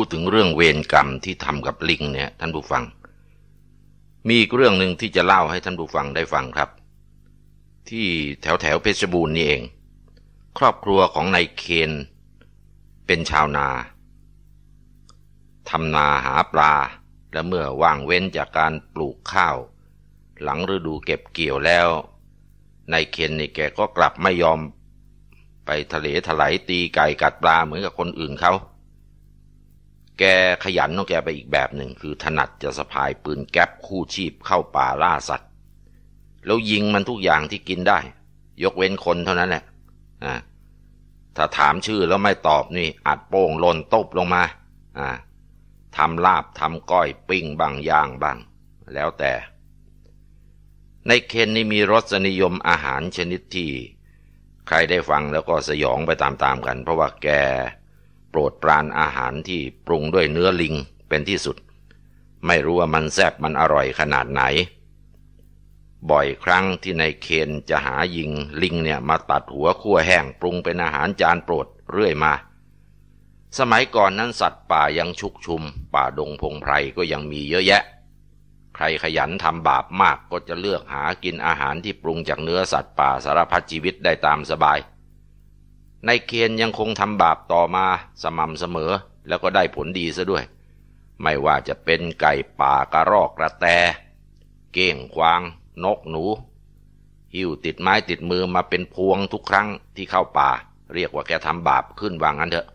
พูดถึงเรื่องเวรกรรมที่ทำกับลิงเนี่ยท่านผู้ฟัง มีอีกเรื่องหนึ่งที่จะเล่าให้ท่านผู้ฟังได้ฟังครับ ที่แถวแถวเพชรบูรณ์นี่เอง ครอบครัวของนายเคนเป็นชาวนาทำนาหาปลาและเมื่อว่างเว้นจากการปลูกข้าว หลังฤดูเก็บเกี่ยวแล้วนายเคนนี่แกก็กลับไม่ยอม ไปทะเลถลายตีไก่กัดปลาเหมือนกับคนอื่นเขาแกขยันนองแกไปอีกแบบหนึ่ง คือถนัดจะสะพายปืนแก๊ปคู่ชีพเข้าป่าล่าสัตว์ แล้วยิงมันทุกอย่างที่กินได้ ยกเว้นคนเท่านั้นแหละอ่าถ้าถามชื่อแล้วไม่ตอบนี่อัดโป้งลนตบลงมาอ่าทำลาบทำก้อย ปิ้งบางย่างบางแล้วแต่ ในเคนนี่มีรสนิยมอาหารชนิดที่ ใครได้ฟังแล้วก็สยองไปตามๆกัน เพราะว่าแกโปรดปรานอาหารที่ปรุงด้วยเนื้อลิงเป็นที่สุด ไม่รู้ว่ามันแซ่บมันอร่อยขนาดไหน บ่อยครั้งที่ในเคนจะหายิงลิงเนี่ยมาตัดหัวคั่วแห้งปรุงเป็นอาหารจานโปรดเรื่อยมา สมัยก่อนนั้นสัตว์ป่ายังชุกชุมป่าดงพงไพรก็ยังมีเยอะแยะ ใครขยันทำบาปมากก็จะเลือกหากินอาหารที่ปรุงจากเนื้อสัตว์ป่าสารพัดชีวิตได้ตามสบายนายเคียนยังคงทำบาปต่อมาสม่ำเสมอ แล้วก็ได้ผลดีซะด้วย ไม่ว่าจะเป็นไก่ป่ากระรอกกระแต เก้งควาง นกหนู หิ้วติดไม้ติดมือมาเป็นพวงทุกครั้งที่เข้าป่า เรียกว่าแกทำบาปขึ้นวางั้นเถอะ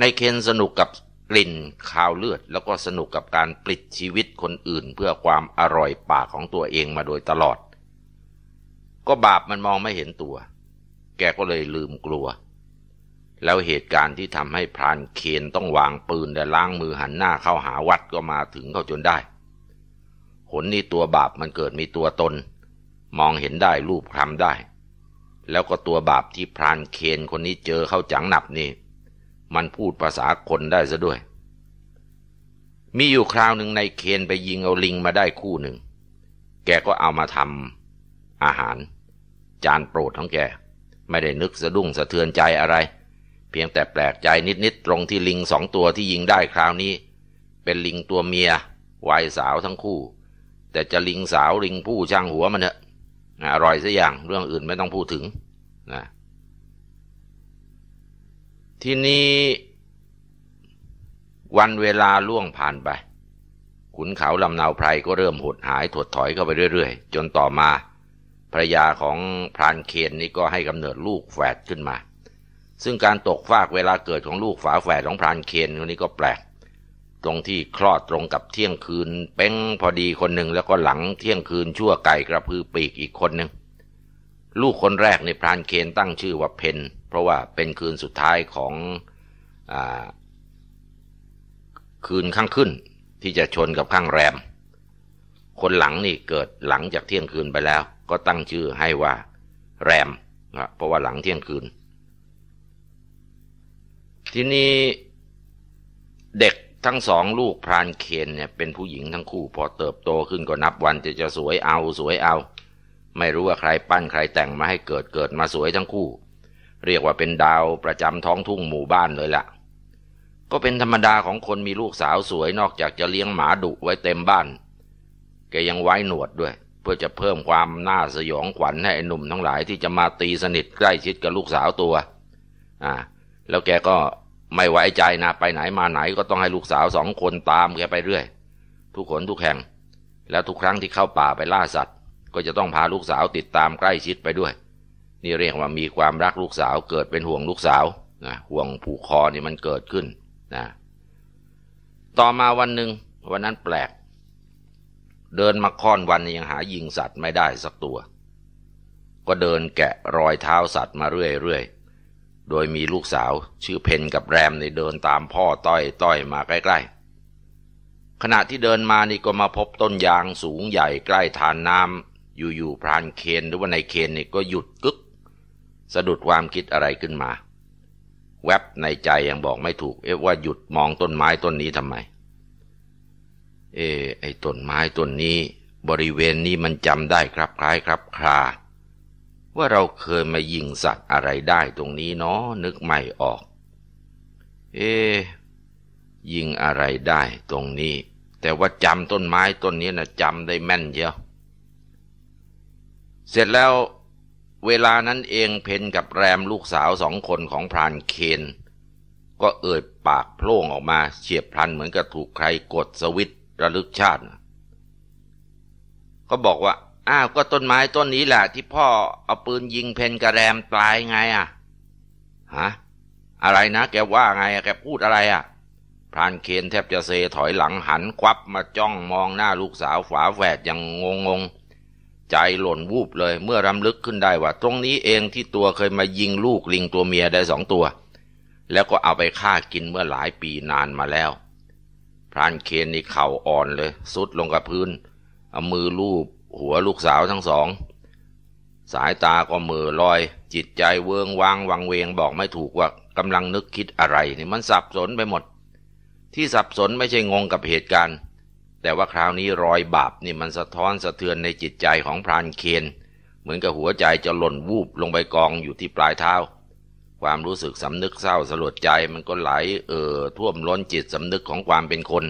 นายเคนสนุกกับกลิ่นข่าวเลือดแล้วก็สนุกกับการปลิดชีวิตคนอื่นเพื่อความอร่อยปากของตัวเองมาโดยตลอด ก็บาปมันมองไม่เห็นตัวแกก็เลยลืมกลัว แล้วเหตุการณ์ที่ทำให้พรานเคนต้องวางปืนและล้างมือหันหน้าเข้าหาวัดก็มาถึงเขาจนได้ หนนี่ตัวบาปมันเกิดมีตัวตนมองเห็นได้รูปคำได้ แล้วก็ตัวบาปที่พรานเคนคนนี้เจอเข้าจังหนับนี่ มันพูดภาษาคนได้ซะด้วย มีอยู่คราวหนึ่งในเคนไปยิงเอาลิงมาได้คู่หนึ่ง แกก็เอามาทำอาหาร จานโปรดของแกไม่ได้นึกสะดุ้งสะเทือนใจอะไร เพียงแต่แปลกใจนิด ๆ ตรงที่ลิงสองตัวที่ยิงได้คราวนี้ เป็นลิงตัวเมียวัยสาวทั้งคู่ แต่จะลิงสาว ลิงผู้ช่างหัวมันเนอะอร่อยซะอย่างเรื่องอื่นไม่ต้องพูดถึงนะทีนี้ วันเวลาล่วงผ่านไปขุนเขาลำนาวไพรก็เริ่มหดหายถดถอยเข้าไปเรื่อย ๆ จนต่อมารยาของพรานเคนนี่ก็ให้กำเนิดลูกแฝดขึ้นมา ซึ่งการตกฟากเวลาเกิดของลูกฝาแฝดของพรานเคนคนนี้ก็แปลก ตรงที่คลอดตรงกับเที่ยงคืน เป้งพอดีคนหนึ่งแล้วก็หลังเที่ยงคืนชั่วไก่กระพือปีกอีกคนหนึ่งลูกคนแรกในพรานเคนตั้งชื่อว่าเพนเพราะว่าเป็นคืนสุดท้ายของอคืนข้างขึ้น ที่จะชนกับข้างแรมคนหลังนี่เกิดหลังจากเที่ยงคืนไปแล้ว ก็ตั้งชื่อให้ว่า แรมนะเพราะว่าหลังเที่ยงคืน ทีนี้เด็กทั้งสองลูกพรานเคนเนี่ยเป็นผู้หญิงทั้งคู่ พอเติบโตขึ้นก็นับวันจะจะสวยเอาสวยเอา ไม่รู้ว่าใครปั้นใครแต่งมาให้เกิดเกิดมาสวยทั้งคู่ เรียกว่าเป็นดาวประจำท้องทุ่งหมู่บ้านเลยละ่ะก็เป็นธรรมดาของคนมีลูกสาวสวยนอกจากจะเลี้ยงหมาดุไว้เต็มบ้านแกยังไว้หนวดด้วย เพื่อจะเพิ่มความน่าสยองขวัญให้หนุ่มทั้งหลายที่จะมาตีสนิทใกล้ชิดกับลูกสาวตัวอ่าแล้วแกก็ไม่ไว้ใจนะไปไหนมาไหนก็ต้องให้ลูกสาวสองคนตามแกไปเรื่อยทุกคนทุกแห่ง แล้วทุกครั้งที่เข้าป่าไปล่าสัตว์ ก็จะต้องพาลูกสาวติดตามใกล้ชิดไปด้วย นี่เรียกว่ามีความรักลูกสาวเกิดเป็นห่วงลูกสาวนะห่วงผูกคอนี่มันเกิดขึ้นนะต่อมาวันหนึ่งวันนั้นแปลกเดินมาค่อนวันยังหายิงสัตว์ไม่ได้สักตัว ก็เดินแกะรอยเท้าสัตว์มาเรื่อยๆโดยมีลูกสาวชื่อเพนกับแรมในเดินตามพ่อต้อยต้อยมาใกล้ๆ ขณะที่เดินมานี่ก็มาพบต้นยางสูงใหญ่ใกล้ทานน้ำอยู่ๆ พรานเคน หรือว่านายเคนนี่ก็หยุดกึก สะดุดความคิดอะไรขึ้นมา แวบในใจยังบอกไม่ถูก เอ๊ะว่าหยุดมองต้นไม้ต้นนี้ทำไมเอไอ้ต้นไม้ต้นนี้บริเวณนี้มันจำได้ครับ คล้ายครับคาว่าเราเคยมายิงสัตว์อะไรได้ตรงนี้เนาะนึกใหม่ออก เอ ยิงอะไรได้ตรงนี้ แต่ว่าจำต้นไม้ต้นนี้นะจำได้แม่น เยอะเสร็จแล้ว เวลานั้นเองเพนกับแรมลูกสาวสองคนของพรานเคน ก็เอ่ยปากโพล่งออกมา เฉียบพลันเหมือนกับถูกใครกดสวิตระลึกชาติก็บอกว่า อ้าว ก็ต้นไม้ต้นนี้แหละ ที่พ่อเอาปืนยิงเพนกระแรมตายไงอ่ะฮะ อะไรนะ แกว่าไงอะแกพูดอะไรอ่ะพรานเคนแทบจะเซถอยหลังหันควับมาจ้องมองหน้าลูกสาว ฝาแฝดอย่างงงง ใจหล่นวูบเลย เมื่อรำลึกขึ้นได้ว่า ตรงนี้เองที่ตัวเคยมายิงลูกลิงตัวเมียได้สองตัว แล้วก็เอาไปฆ่ากินเมื่อหลายปีนานมาแล้วรานเคนนี่เข่าอ่อนเลยสุดลงกับพื้นเอามือลูบหัวลูกสาวทั้งสอง สายตาก็มือลอย จิตใจเวิงวางวังเวงบอกไม่ถูกว่ากำลังนึกคิดอะไรนี่มันสับสนไปหมด ที่สับสนไม่ใช่งงกับเหตุการณ์ แต่ว่าคราวนี้รอยบาปนี่มันสะท้อนสะเทือนในจิตใจของพรานเคนเหมือนกับหัวใจจะหล่นวูบลงไปกองอยู่ที่ปลายเท้าความรู้สึกสำนึกเศร้าสลดใจมันก็ไหลเอ่อท่วมล้นจิตสำนึกของความเป็นคน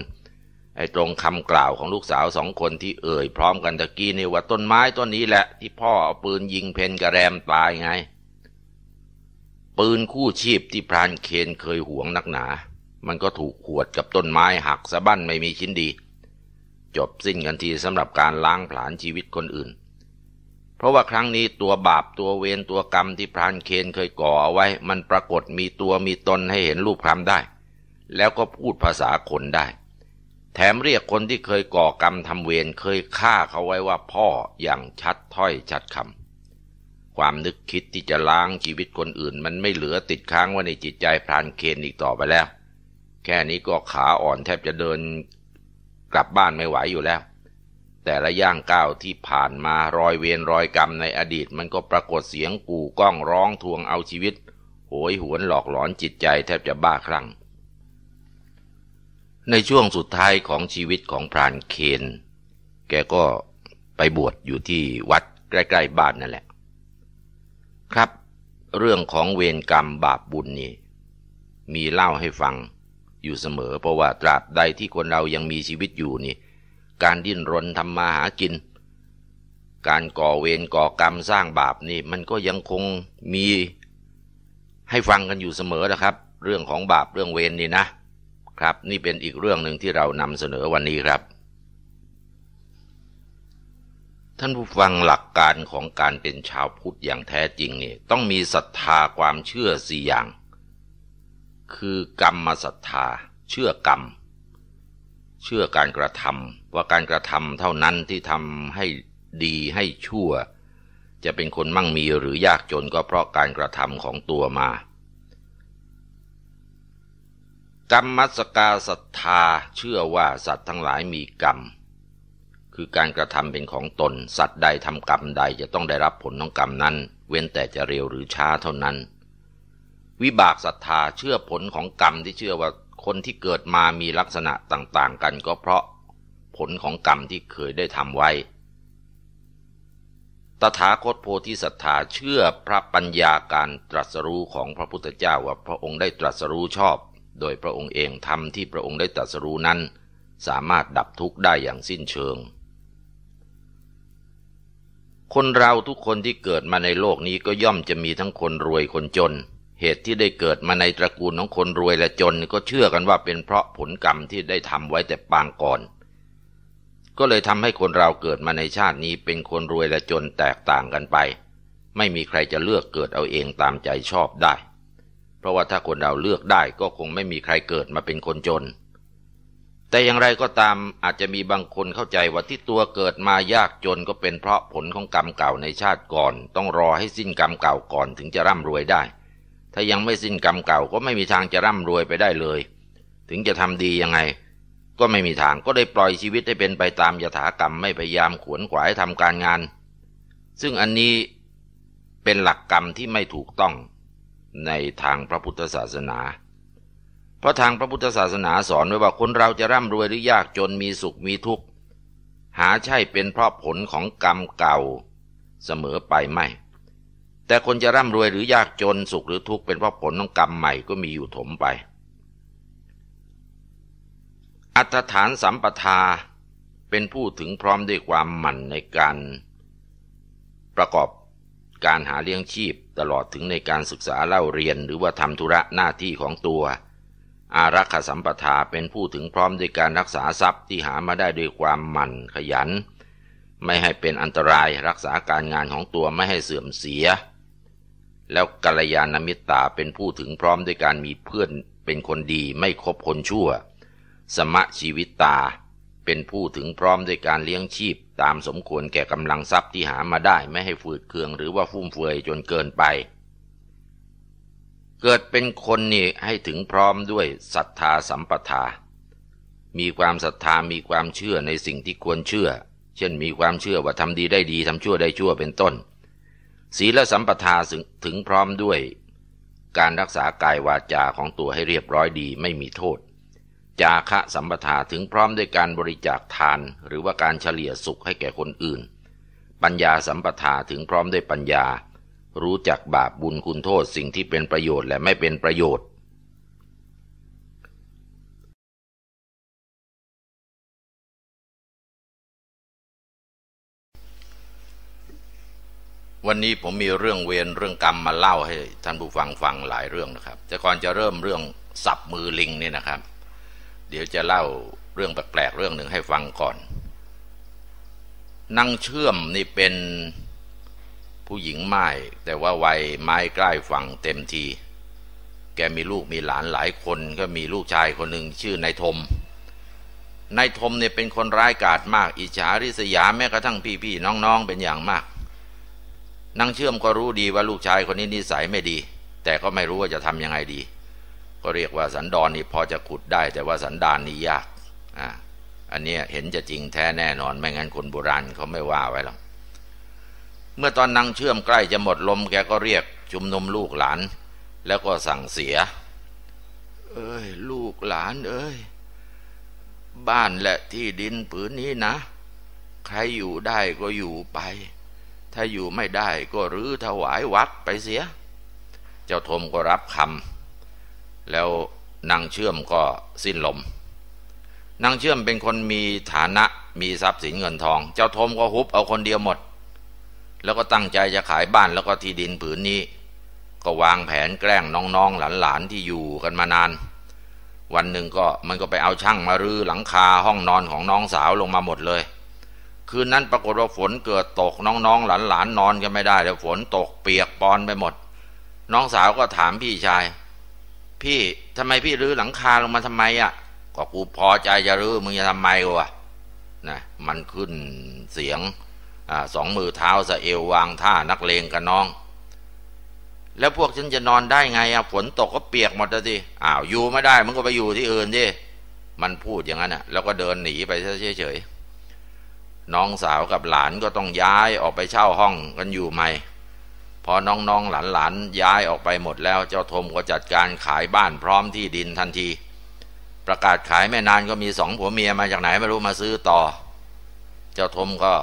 ไอ้ตรงคำกล่าวของลูกสาวสองคนที่เอ่ยพร้อมกันตะกี้นี่ว่าต้นไม้ต้นนี้แหละที่พ่อเอาปืนยิงเพนกระแรมตายไง ปืนคู่ชีพที่พรานเคนเคยหวงนักหนา มันก็ถูกขวดกับต้นไม้หักสะบั้นไม่มีชิ้นดี จบสิ้นกันทีสำหรับการล้างผลาญชีวิตคนอื่นเพราะว่าครั้งนี้ตัวบาปตัวเวรตัวกรรมที่พรานเคนเคยก่อเอาไว้มันปรากฏมีตัวมีตนให้เห็นรูปคำได้ แล้วก็พูดภาษาคนได้ แถมเรียกคนที่เคยก่อกรรมทำเวรเคยฆ่าเขาไว้ว่าพ่ออย่างชัดถ้อยชัดคำความนึกคิดที่จะล้างชีวิตคนอื่นมันไม่เหลือติดค้างไว้ในจิตใจพรานเคนอีกต่อไปแล้ว แค่นี้ก็ขาอ่อนแทบจะเดินกลับบ้านไม่ไหวอยู่แล้วแต่ละย่างก้าวที่ผ่านมารอยเวรรอยกรรมในอดีต มันก็ปรากฏเสียงกู่ก้องร้องทวงเอาชีวิต โหยหวนหลอกหลอนจิตใจแทบจะบ้าคลั่ง ในช่วงสุดท้ายของชีวิตของพรานเคนแกก็ไปบวชอยู่ที่วัดใกล้ ๆ บ้านนั่นแหละ ครับ เรื่องของเวรกรรมบาปบุญนี่มีเล่าให้ฟัง อยู่เสมอ เพราะว่าตราบใดที่คนเรายังมีชีวิตอยู่นี่การดิ้นรนทำมาหากิน การก่อเวรก่อกรรมสร้างบาปนี่ มันก็ยังคงมีให้ฟังกันอยู่เสมอนะครับ เรื่องของบาปเรื่องเวรนนี่นะ ครับนี่เป็นอีกเรื่องหนึ่งที่เรานำเสนอวันนี้ครับ ท่านผู้ฟังหลักการของการเป็นชาวพุทธอย่างแท้จริงนี่ ต้องมีศรัทธาความเชื่อสี่อย่าง คือกรรมศรัทธาเชื่อกรรมเชื่อการกระทำว่าการกระทำเท่านั้นที่ทำให้ดีให้ชั่ว จะเป็นคนมั่งมีหรือยากจนก็เพราะการกระทำของตัวมา กรรมมัสกาศรัทธาเชื่อว่าสัตว์ทั้งหลายมีกรรม คือการกระทำเป็นของตนสัตว์ใดทำกรรมใดจะต้องได้รับผลของกรรมนั้น เว้นแต่จะเร็วหรือช้าเท่านั้น วิบากศรัทธาเชื่อผลของกรรมที่เชื่อว่าคนที่เกิดมามีลักษณะต่าง ๆ กัน ก็เพราะผลของกรรมที่เคยได้ทำไว้ ตถาคตโพธิสัตถาเชื่อพระปัญญาการตรัสรู้ของพระพุทธเจ้าว่าพระองค์ได้ตรัสรู้ชอบ โดยพระองค์เองทำที่พระองค์ได้ตรัสรู้นั้น สามารถดับทุกข์ได้อย่างสิ้นเชิง คนเราทุกคนที่เกิดมาในโลกนี้ก็ย่อมจะมีทั้งคนรวยคนจนเหตุที่ได้เกิดมาในตระกูลของคนรวยและจนก็เชื่อกันว่าเป็นเพราะผลกรรมที่ได้ทำไว้แต่ปางก่อน ก็เลยทำให้คนเราเกิดมาในชาตินี้เป็นคนรวยและจนแตกต่างกันไป ไม่มีใครจะเลือกเกิดเอาเองตามใจชอบได้ เพราะว่าถ้าคนเราเลือกได้ก็คงไม่มีใครเกิดมาเป็นคนจน แต่อย่างไรก็ตามอาจจะมีบางคนเข้าใจว่าที่ตัวเกิดมายากจนก็เป็นเพราะผลของกรรมเก่าในชาติก่อน ต้องรอให้สิ้นกรรมเก่าก่อนถึงจะร่ำรวยได้ถ้ายังไม่สิ้นกรรมเก่าก็ไม่มีทางจะร่ำรวยไปได้เลย ถึงจะทำดียังไง ก็ไม่มีทางก็ได้ปล่อยชีวิตให้เป็นไปตามยถากรรมไม่พยายามขวนขวายทำการงาน ซึ่งอันนี้เป็นหลักกรรมที่ไม่ถูกต้องในทางพระพุทธศาสนา เพราะทางพระพุทธศาสนาสอนไว้ว่าคนเราจะร่ำรวยหรือยากจนมีสุขมีทุกข์ หาใช่เป็นเพราะผลของกรรมเก่าเสมอไปไม่แต่คนจะร่ำรวยหรือยากจนสุขหรือทุกข์เป็นเพราะผลของกรรมใหม่ก็มีอยู่ถมไป อัตฐานสัมปทาเป็นผู้ถึงพร้อมด้วยความหมั่นในการ ประกอบการหาเลี้ยงชีพตลอดถึงในการศึกษาเล่าเรียนหรือว่าทำธุระหน้าที่ของตัว อารักษสัมปทาเป็นผู้ถึงพร้อมด้วยการรักษาทรัพย์ที่หามาได้ด้วยความหมั่นขยัน ไม่ให้เป็นอันตรายรักษาการงานของตัวไม่ให้เสื่อมเสียแล้วกัลยาณมิตรตาเป็นผู้ถึงพร้อมด้วยการมีเพื่อนเป็นคนดีไม่คบคนชั่ว สมะชีวิตตา เป็นผู้ถึงพร้อมด้วยการเลี้ยงชีพ ตามสมควรแก่กำลังทรัพย์ที่หามาได้ไม่ให้ฟืดเคือง หรือว่าฟุ่มเฟือยจนเกินไป เกิดเป็นคนนี่ให้ถึงพร้อมด้วยศรัทธาสัมปทา มีความศรัทธามีความเชื่อในสิ่งที่ควรเชื่อ เช่น มีความเชื่อว่าทำดีได้ดีทำชั่วได้ชั่วเป็นต้นศีลสัมปทาถึงพร้อมด้วยการรักษากายวาจาของตัวให้เรียบร้อยดีไม่มีโทษ จาคะสัมปทาถึงพร้อมด้วยการบริจาคทานหรือว่าการเฉลี่ยสุขให้แก่คนอื่น ปัญญาสัมปทาถึงพร้อมด้วยปัญญารู้จักบาปบุญคุณโทษสิ่งที่เป็นประโยชน์และไม่เป็นประโยชน์วันนี้ผมมีเรื่องเวรเรื่องกรรมมาเล่าให้ ท่านผู้ฟังฟังหลายเรื่องนะครับ แต่ก่อนจะเริ่มเรื่อง สับมือลิงนี่นะครับ เดี๋ยวจะเล่าเรื่องแปลกๆเรื่องหนึ่งให้ฟังก่อนนางเชื่อมนี่เป็นผู้หญิงไม้แต่ว่าวัยไม้ใกล้ฝั่งเต็มที แกมีลูกมีหลานหลายคน ก็มีลูกชายคนหนึ่งชื่อนายธมนายธมเนี่ยเป็นคนร้ายกาจมากอิจฉาริษยาแม้กระทั่งพี่ๆน้องๆเป็นอย่างมากนางเชื่อมก็รู้ดีว่าลูกชายคนนี้นิสัยไม่ดี แต่ก็ไม่รู้ว่าจะทำยังไงดี ก็เรียกว่าสันดอนนี่พอจะขุดได้แต่ว่าสันดานนี่ยากอ่าอันนี้เห็นจะจริงแท้แน่นอน ไม่งั้นคนโบราณเขาไม่ว่าไว้หรอกเมื่อตอนนางเชื่อมใกล้จะหมดลมแกก็เรียกชุมนุมลูกหลาน แล้วก็สั่งเสีย เอ้ยลูกหลาน เอ้ยบ้านและที่ดินผืนนี้นะ ใครอยู่ได้ก็อยู่ไปถ้าอยู่ไม่ได้ก็รื้อถวายวัดไปเสีย เจ้าทมก็รับคำแล้วนางเชื่อมก็สิ้นลม นางเชื่อมเป็นคนมีฐานะ มีทรัพย์สินเงินทอง เจ้าทมก็ฮุบเอาคนเดียวหมด แล้วก็ตั้งใจจะขายบ้านแล้วก็ที่ดินผืนนี้ ก็วางแผนแกล้งน้องๆหลานๆที่อยู่กันมานาน วันหนึ่งก็มันก็ไปเอาช่างมารื้อหลังคาห้องนอนของน้องสาวลงมาหมดเลยคืนนั้นปรากฏว่าฝนเกิดตกน้องๆหลานๆนอนกันไม่ได้ แล้วฝนตกเปียกปอนไปหมด น้องสาวก็ถามพี่ชาย พี่ทำไมพี่รื้อหลังคาลงมาทำไมอ่ะก็กูพอใจจะรื้อมึงจะทำไมวะนะมันขึ้นเสียงอสองมือเท้าสะเอววางท่านักเลงกับน้อง แล้วพวกฉันจะนอนได้ไง อ่ะฝนตกก็เปียกหมดสิอ้าวอยู่ไม่ได้มึงก็ไปอยู่ที่อื่นสิมันพูดอย่างนั้นอ่ะ แล้วก็เดินหนีไปเฉยๆน้องสาวกับหลานก็ต้องย้ายออกไปเช่าห้องกันอยู่ใหม่ พอน้องๆหลานๆย้ายออกไปหมดแล้วเจ้าทมก็จัดการขายบ้านพร้อมที่ดินทันที ประกาศขายไม่นานก็มีสองผัวเมียมาจากไหนไม่รู้มาซื้อต่อ เจ้าทมก็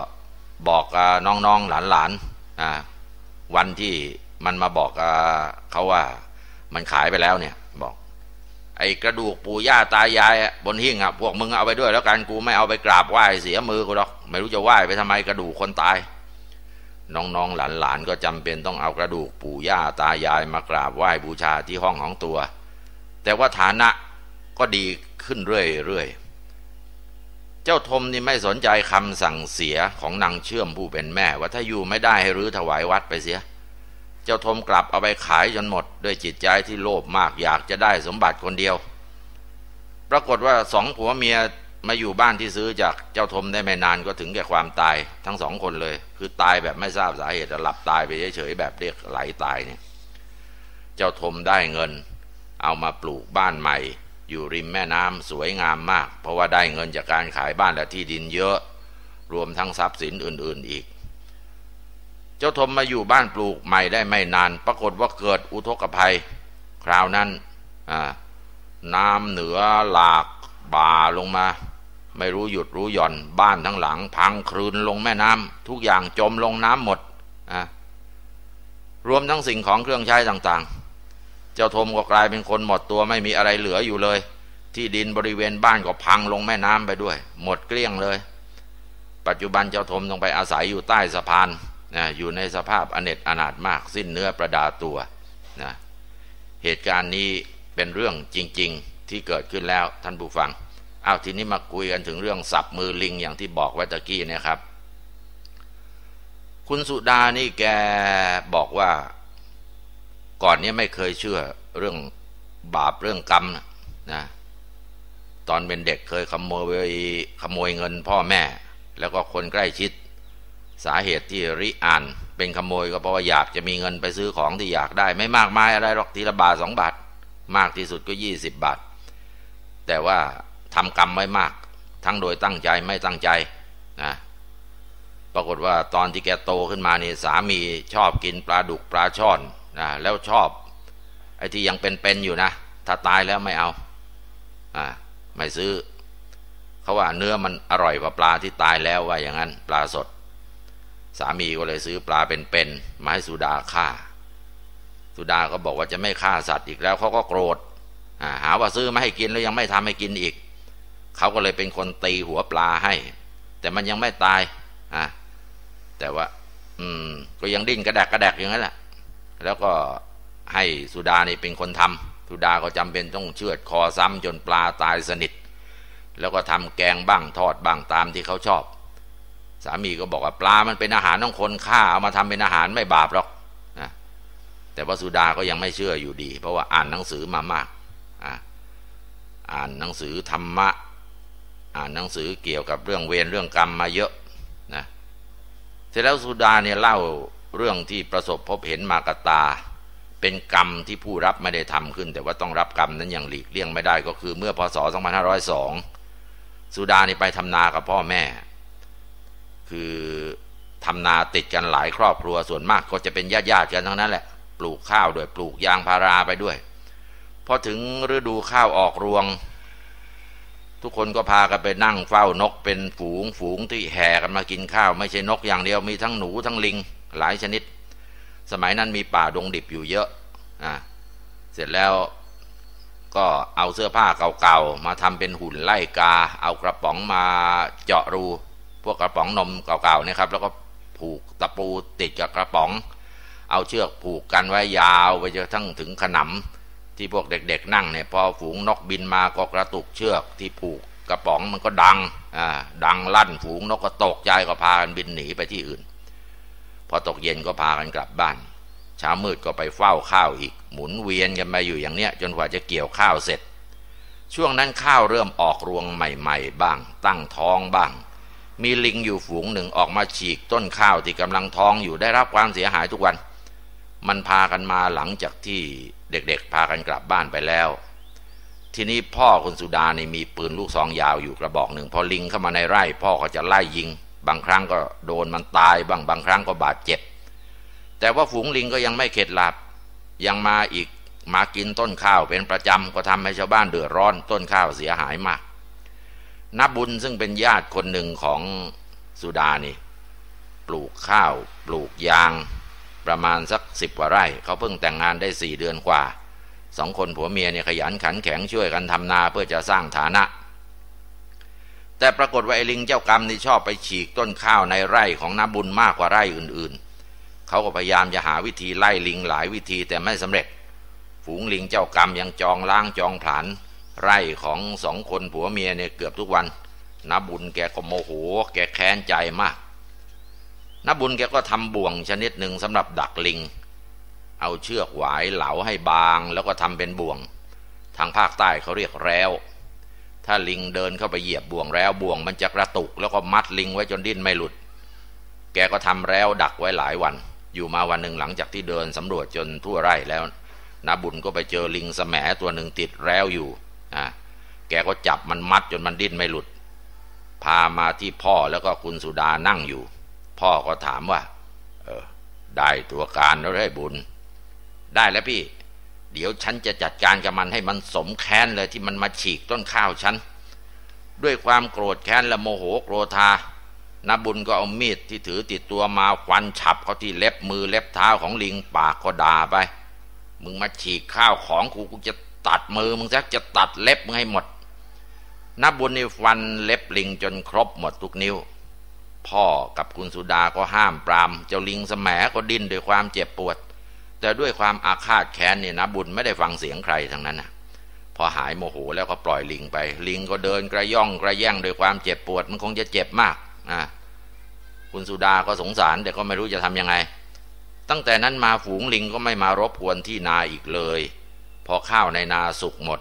บอกน้องๆหลานๆวันที่มันมาบอกเขาว่ามันขายไปแล้วเนี่ยไอ้กระดูกปู่ย่าตายายบนหิ้งอ่ะพวกมึงเอาไปด้วย แล้วกันกูไม่เอาไปกราบไหว้เสียมือกูหรอก ไม่รู้จะไหว้ไปทำไมกระดูกคนตาย น้องๆหลานๆก็จำเป็นต้องเอากระดูกปู่ย่าตายายมากราบไหว้บูชาที่ห้องของตัว แต่ว่าฐานะก็ดีขึ้นเรื่อยๆเจ้าทมนี่ไม่สนใจคำสั่งเสียของนางเชื่อมผู้เป็นแม่ว่าถ้าอยู่ไม่ได้ให้รื้อถวายวัดไปเสียเจ้าทมกลับเอาไปขายจนหมดด้วยจิตใจที่โลภมาก อยากจะได้สมบัติคนเดียว ปรากฏว่าสองผัวเมียมาอยู่บ้านที่ซื้อจากเจ้าทมได้ไม่นานก็ถึงแก่ความตายทั้งสองคนเลยคือตายแบบไม่ทราบสาเหตุหลับตายไปเฉยๆแบบเรียกไหลตายเนี่ยเจ้าทมได้เงิน เอามาปลูกบ้านใหม่ อยู่ริมแม่น้ำสวยงามมาก เพราะว่าได้เงินจากการขายบ้านและที่ดินเยอะ รวมทั้งทรัพย์สินอื่นๆ อีกเจ้าทมมาอยู่บ้านปลูกใหม่ได้ไม่นาน ปรากฏว่าเกิดอุทกภัย คราวนั้น น้ำเหนือหลาก บ่าลงมา ไม่รู้หยุดรู้หย่อน บ้านทั้งหลัง พังคลืนลงแม่น้ำทุกอย่างจมลงน้ำหมด รวมทั้งสิ่งของเครื่องใช้ต่าง ๆ เจ้าทมก็กลายเป็นคนหมดตัวไม่มีอะไรเหลืออยู่เลย ที่ดินบริเวณบ้านก็พังลงแม่น้ำไปด้วย หมดเกลี้ยงเลย ปัจจุบันเจ้าทมต้องไปอาศัยอยู่ใต้สะพานนะอยู่ในสภาพอเนตอนาถมากสิ้นเนื้อประดาตัวนะเหตุการณ์นี้เป็นเรื่องจริง ๆที่เกิดขึ้นแล้วท่านผู้ฟัง เอ้าทีนี้มาคุยกันถึงเรื่องสับ มือลิง อย่างที่บอกไว้ตะกี้นะครับ คุณสุดานี่แกบอกว่าก่อนนี้ไม่เคยเชื่อเรื่องบาปเรื่องกรรมนะ ตอนเป็นเด็กเคยขโมยขโมย เงินพ่อแม่ แล้วก็คนใกล้ชิดสาเหตุที่ริอ่านเป็นขโมยก็เพราะว่า อยากจะมีเงินไปซื้อของที่อยากได้ไม่มากมายอะไรหรอกทีละบาทสองบาทมากที่สุดก็ยี่สิบบาท แต่ว่าทำกรรมไว้มากทั้งโดยตั้งใจไม่ตั้งใจนะปรากฏว่าตอนที่แกโตขึ้นมานี่สามีชอบกินปลาดุกปลาช่อนนะแล้วชอบไอ้ที่ยังเป็น ๆ อยู่นะ ถ้าตายแล้วไม่เอาอ่าไม่ซื้อ เขาว่าเนื้อมันอร่อยกว่าปลาที่ตายแล้วว่าอย่างนั้น ปลาสดสามีก็เลยซื้อปลาเป็นๆมาให้สุดาฆ่า สุดาก็บอกว่าจะไม่ฆ่าสัตว์อีกแล้วเขาก็โกรธหาว่าซื้อมาให้กินแล้วยังไม่ทำให้กินอีก เขาก็เลยเป็นคนตีหัวปลาให้แต่มันยังไม่ตายอะแต่ว่า อืมก็ยังดิ้นกระแดกกระแดกอย่างนั้นแหละแล้วก็ให้สุดานี่เป็นคนทำ สุดาก็จำเป็นต้องเชือดคอซ้ำ จนปลาตายสนิท แล้วก็ทำแกงบ้างทอดบ้างตามที่เขาชอบสามีก็บอกว่าปลามันเป็นอาหารต้องคนฆ่าเอามาทำเป็นอาหารไม่บาปหรอกนะแต่พระสุดาก็ยังไม่เชื่ออยู่ดี เพราะว่าอ่านหนังสือมามากอ่านหนังสือ ธรรมะ อ่านหนังสือเกี่ยวกับเรื่องเวรเรื่องกรรมมาเยอะนะเสร็จแล้วสุดาเนี่ยเล่าเรื่องที่ประสบพบเห็นมากตา เป็นกรรมที่ผู้รับไม่ได้ทำขึ้น แต่ว่าต้องรับกรรมนั้นอย่างหลีกเลี่ยงไม่ได้ก็คือ เมื่อพศ2502สุดานี่ไปทำนากับพ่อแม่คือทำ นาติดกันหลายครอบครัวส่วนมาก ก็จะเป็นญาติญาติกันทั้งนั้นแหละ ปลูกข้าวด้วยปลูกยางพาราไปด้วยพอถึงฤดูข้าวออกรวง ทุกคนก็พากันไปนั่งเฝ้านกเป็นฝูงฝูงที่แห่กันมากินข้าว ไม่ใช่นกอย่างเดียวมีทั้งหนูทั้งลิงหลายชนิด สมัยนั้นมีป่าดงดิบอยู่เยอะอ่ะเสร็จแล้วก็เอาเสื้อผ้าเก่าๆมาทำเป็นหุ่นไล่กา เอากระป๋องมาเจาะรูพวกกระป๋องนมเก่าๆนี่ครับ แล้วก็ผูกตะปูติดกับกระป๋อง เอาเชือกผูกกันไว้ยาวไปจนทั้งถึงขนำที่พวกเด็กๆนั่งเนี่ยพอฝูงนกบินมาก็กระตุกเชือกที่ผูกกระป๋องมันก็ดังอ่าดังลั่นฝูงนกก็ตกใจก็พากันบินหนีไปที่อื่น พอตกเย็นก็พากันกลับบ้านเช้ามืดก็ไปเฝ้าข้าวอีกหมุนเวียนกันมาอยู่อย่างเนี้ย จนกว่าจะเกี่ยวข้าวเสร็จ ช่วงนั้นข้าวเริ่มออกรวงใหม่ ๆ บ้าง ตั้งท้องบ้างมีลิงอยู่ฝูงหนึ่งออกมาฉีกต้นข้าวที่กำลังท้องอยู่ได้รับความเสียหายทุกวัน มันพากันมาหลังจากที่เด็กๆ พากันกลับบ้านไปแล้ว ทีนี้พ่อคุณสุดานี่มีปืนลูกซอง ยาวอยู่กระบอก หนึ่ง พอลิงเข้ามาในไร่ พ่อก็จะไล่ยิง บางครั้งก็โดนมันตายบางบางครั้งก็บาดเจ็บแต่ว่าฝูงลิงก็ยังไม่เข็ดหลับยังมาอีกมากินต้นข้าวเป็นประจำก็ทำให้ชาวบ้านเดือดร้อนต้นข้าวเสียหายมากนับบุญซึ่งเป็นญาติคนหนึ่งของสุดานี่ ปลูกข้าว ปลูกยาง ประมาณสักสิบกว่าไร่ เขาเพิ่งแต่งงานได้สี่เดือนกว่า สองคนผัวเมียเนี่ยขยันขันแข็งช่วยกันทำนาเพื่อจะสร้างฐานะ แต่ปรากฏว่าไอ้ลิงเจ้ากรรมนี่ชอบไปฉีกต้นข้าวในไร่ของนับบุญมากกว่าไร่อื่นๆ เขาก็พยายามจะหาวิธีไล่ลิงหลายวิธีแต่ไม่สำเร็จ ฝูงลิงเจ้ากรรมยังจองล้างจองผลานไร่ของสองคนผัวเมียเนี่ยเกือบทุกวันนับุญแกก็โมโหแกแค้นใจมากนับุญแกก็ทำบ่วงชนิดหนึ่งสำหรับดักลิง เอาเชือกหวายเหลาให้บางแล้วก็ทำเป็นบ่วง ทางภาคใต้เขาเรียกแล้ว ถ้าลิงเดินเข้าไปเหยียบบ่วงแล้วบ่วงมันจะกระตุกแล้วก็มัดลิงไว้จนดิ้นไม่หลุด แกก็ทำแล้วดักไว้หลายวัน อยู่มาวันหนึ่งหลังจากที่เดินสำรวจจนทั่วไร่แล้วนบุญก็ไปเจอลิงสแสมตัวหนึ่งติดแล้วอยู่ะแกก็จับมันมัดจนมันดิ้นไม่หลุด พามาที่พ่อแล้วก็คุณสุดานั่งอยู่ พ่อก็ถามว่า เออได้ ตัวการแล้วได้บุญ ได้แล้วพี่ เดี๋ยวฉันจะจัด การ กับมันให้มันสมแค้นเลยที่มันมาฉีกต้นข้าวฉันด้วยความโกรธแค้นและโมโหโกรธานาบุญก็เอามีดที่ถือติดตัวมาควันฉับเขาที่เล็บมือเล็บเท้าของลิงปากก็ด่าไป มึงมาฉีกข้าวของกูกูจะตัดมือมึงซักจะตัดเล็บมึงให้หมด นับบุญนี่ฟันเล็บลิงจนครบ หมดทุกนิ้ว พ่อกับคุณสุดาก็ห้ามปรามเจ้าลิงสมก็ดิ้นด้วยความเจ็บปวด แต่ด้วยความอาฆาตแค้นเนี่ยนับบุญไม่ได้ฟังเสียงใครทั้งนั้นนะพอหายโมโหแล้วก็ปล่อยลิงไป ลิงก็เดินกระย่องกระแย่งด้วยความเจ็บปวดมันคงจะเจ็บมากนะ คุณสุดาก็สงสารแต่ก็ไม่รู้จะทํำยังไง ตั้งแต่นั้นมาฝูงลิงก็ไม่มารบกวนที่นาอีกเลยพอข้าวในนาสุกหมด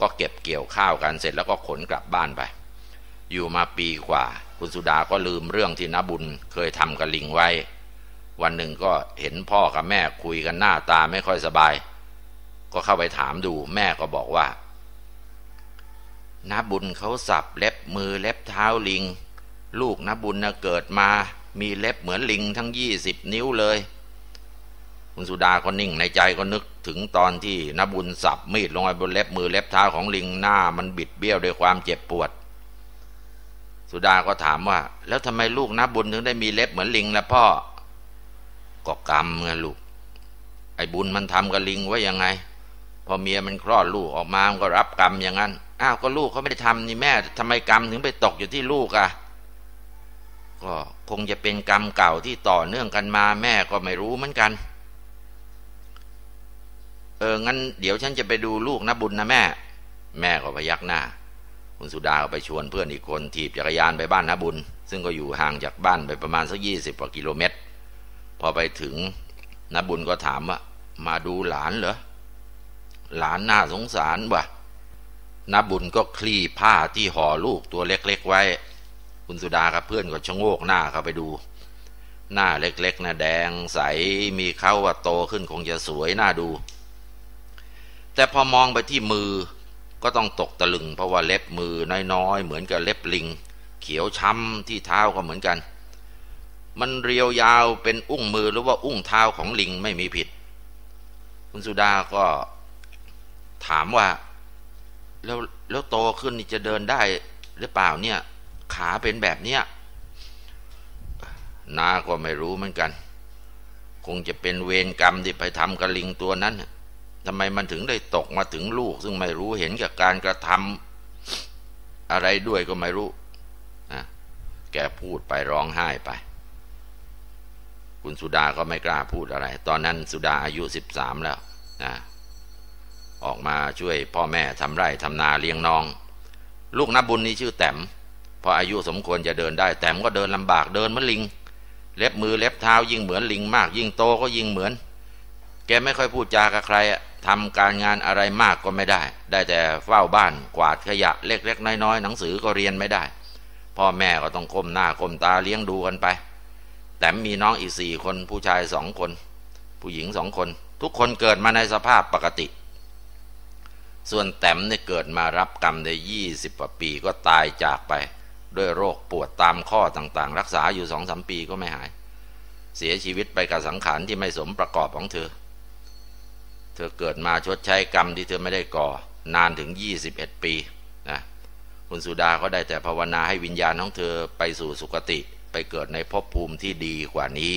ก็เก็บเกี่ยวข้าวกันเสร็จแล้วก็ขนกลับบ้านไป อยู่มาปีกว่า คุณสุดาก็ลืมเรื่องที่นบุญเคยทำกับลิงไว้ วันหนึ่งก็เห็นพ่อกับแม่คุยกันหน้าตาไม่ค่อยสบาย ก็เข้าไปถามดูแม่ก็บอกว่านบุญเขาสับเล็บมือเล็บเท้าลิง ลูกนบุญนะเกิดมามีเล็บเหมือนลิงทั้งยี่สิบนิ้วเลยคุณสุดา ก็นิ่งในใจก็นึกถึงตอนที่นบุญสับมีดลงไปบนเล็บมือเล็บเท้าของลิงหน้ามันบิดเบี้ยวด้วยความเจ็บปวด สุดาก็ถามว่า แล้วทำไมลูกนบุญถึงได้มีเล็บเหมือนลิงล่ะพ่อก็กรรมไงลูก ไอ้บุญมันทำกับลิงไว้ยังไง พอเมียมันคลอดลูกออกมามันก็รับกรรมอย่างนั้น อ้าวก็ลูกเขาไม่ได้ทำนี่แม่ทำไมกรรมถึงไปตกอยู่ที่ลูกอะ่ะก็คงจะเป็นกรรมเก่าที่ต่อเนื่องกันมาแม่ก็ไม่รู้เหมือนกันเออ งั้นเดี๋ยวฉันจะไปดูลูกนะบุญนะแม่ แม่ก็พยักหน้า คุณสุดาก็ไปชวนเพื่อนอีกคนถีบจักรยานไปบ้านนะบุญ ซึ่งก็อยู่ห่างจากบ้านไปประมาณสักยี่สิบกว่ากิโลเมตร พอไปถึงนะบุญก็ถามว่ามาดูหลานเหรอ หลานน่าสงสารว่ะนะบุญก็คลี่ผ้าที่ห่อลูกตัวเล็กๆไว้ คุณสุดากับเพื่อนก็ชะโงกหน้าเข้าไปดู หน้าเล็กๆนะแดงใส มีเขาว่าโตขึ้นคงจะสวยน่าดูแต่พอมองไปที่มือก็ต้องตกตะลึงเพราะว่าเล็บมือน้อยๆเหมือนกับเล็บลิง เขียวช้ำที่เท้าก็เหมือนกัน มันเรียวยาวเป็นอุ้งมือ หรือว่าอุ้งเท้าของลิงไม่มีผิด คุณสุดาก็ถามว่าแล้วแล้วโตขึ้นจะเดินได้หรือเปล่าเนี่ยขาเป็นแบบเนี้ยนา ก็ไม่รู้เหมือนกัน คงจะเป็นเวรกรรมที่ไปทำกับลิงตัวนั้นทำไมมันถึงได้ตกมาถึงลูก ซึ่งไม่รู้เห็นกับการกระทำอะไรด้วยก็ไม่รู้ แกพูดไปร้องไห้ไป คุณสุดาก็ไม่กล้าพูดอะไร ตอนนั้นสุดาอายุสิบสามแล้ว ออกมาช่วยพ่อแม่ทำไร่ทำนาเลี้ยงน้อง ลูกนับบุญนี่ชื่อ แต้มพออายุสมควรจะเดินได้แต้มก็เดินลำบากเดินเหมือนลิง เล็บมือ เล็บเท้า ยิ่งเหมือนลิง มาก ยิ่งโตก็ยิ่งเหมือน แกไม่ค่อยพูดจากับใครอะทำการงานอะไรมากก็ไม่ได้ ได้แต่เฝ้าบ้าน กวาดขยะ เล็กๆ น้อยๆหนังสือก็เรียนไม่ได้ พ่อแม่ก็ต้องก้มหน้าก้มตาเลี้ยงดูกันไป แต่มีน้องอีกสี่คน ผู้ชายสองคน ผู้หญิงสองคน ทุกคนเกิดมาในสภาพปกติ ส่วนแต้มเนี่ยเกิดมารับกรรมได้ยี่สิบกว่าปีก็ตายจากไป ด้วยโรคปวดตามข้อต่างๆ รักษาอยู่สองสามปีก็ไม่หาย เสียชีวิตไปกับสังขารที่ไม่สมประกอบของเธอเธอเกิดมาชดใช้กรรมที่เธอไม่ได้ก่อนานถึง 21 ปีนะคุณสุดาก็ได้แต่ภาวนาให้วิญญาณของเธอไปสู่สุคติไปเกิดในภพภูมิที่ดีกว่านี้